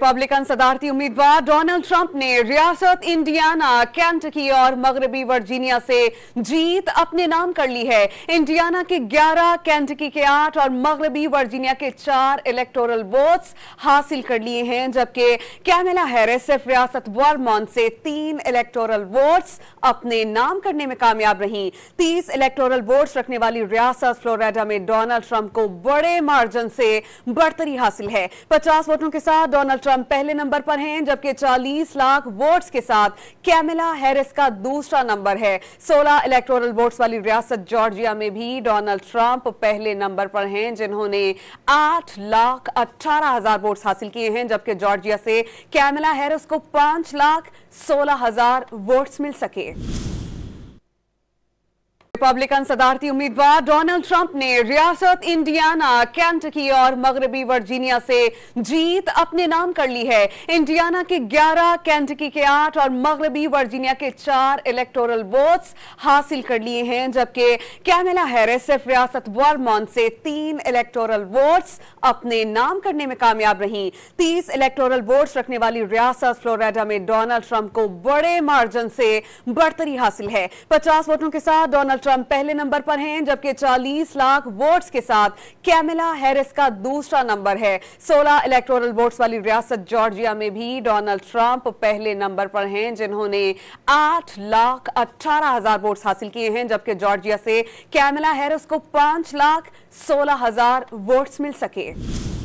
Republican सदारती उम्मीदवार Donald Trump ने रियासत इंडियाना कैंटकी और मगरबी वर्जीनिया से जीत अपने नाम कर ली है इंडियाना के 11, कैंटकी के 8 और मगरबी वर्जीनिया के 4 इलेक्टोरल वोट्स हासिल कर लिए हैं जबकि कैमेला हैरिस सिर्फ रियासत वर्मॉन से तीन इलेक्टोरल वोट्स अपने नाम करने में कामयाब रही तीस इलेक्टोरल वोट्स रखने वाली रियासत फ्लोरिडा में डोनाल्ड ट्रंप को बड़े मार्जिन से बढ़तरी हासिल है पचास वोटों के साथ डोनाल्ड ट्रंप पहले नंबर पर हैं जबकि 40 लाख वोट्स के साथ कैमिला हैरिस का दूसरा नंबर है 16 इलेक्टोरल वोट्स वाली रियासत जॉर्जिया में भी डोनाल्ड ट्रंप पहले नंबर पर हैं जिन्होंने आठ लाख अट्ठारह हजार वोट्स हासिल किए हैं जबकि जॉर्जिया से कैमिला हैरिस को पांच लाख सोलह हजार वोट्स मिल सके रिपब्लिकन सदारती उम्मीदवार डोनाल्ड ट्रंप ने रियासत इंडियाना कैंटकी और मगरबी वर्जीनिया से जीत अपने नाम कर ली है इंडियाना के 11, कैंटकी के 8 और मगरबी वर्जीनिया के 4 इलेक्टोरल वोट्स हासिल कर लिए हैं जबकि कैमेला हैरिस सिर्फ रियासत वर्मॉन से तीन इलेक्टोरल वोट्स अपने नाम करने में कामयाब रही तीस इलेक्टोरल वोट्स रखने वाली रियासत फ्लोरिडा में डोनाल्ड ट्रंप को बड़े मार्जिन से बढ़तरी हासिल है पचास वोटों के साथ डोनाल्ड ट्रंप पहले नंबर पर हैं जबकि 40 लाख वोट्स के साथ कैमिला हैरिस का दूसरा नंबर है 16 इलेक्टोरल वोट्स वाली रियासत जॉर्जिया में भी डोनाल्ड ट्रंप पहले नंबर पर हैं जिन्होंने आठ लाख अट्ठारह हजार वोट्स हासिल किए हैं जबकि जॉर्जिया से कैमिला हैरिस को पांच लाख सोलह हजार वोट्स मिल सके